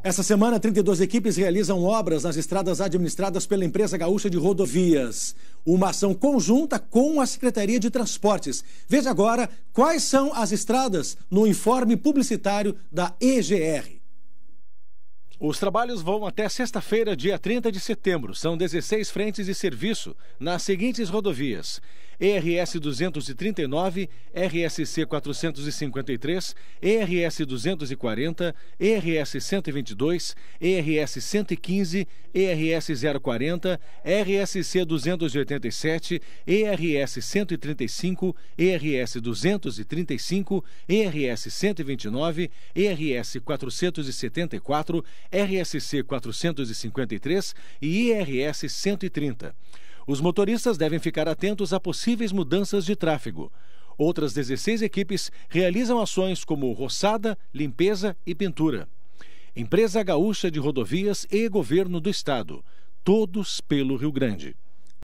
Essa semana, 32 equipes realizam obras nas estradas administradas pela empresa gaúcha de rodovias. Uma ação conjunta com a Secretaria de Transportes. Veja agora quais são as estradas no informe publicitário da EGR. Os trabalhos vão até sexta-feira, dia 30 de setembro. São 16 frentes de serviço nas seguintes rodovias: ERS 239, RSC 453, ERS 240, ERS 122, ERS 115, ERS 040, RSC 287, ERS 135, ERS 235, ERS 129, ERS 474, RSC 453 e IRS 130. Os motoristas devem ficar atentos a possíveis mudanças de tráfego. Outras 16 equipes realizam ações como roçada, limpeza e pintura. Empresa Gaúcha de Rodovias e Governo do Estado. Todos pelo Rio Grande.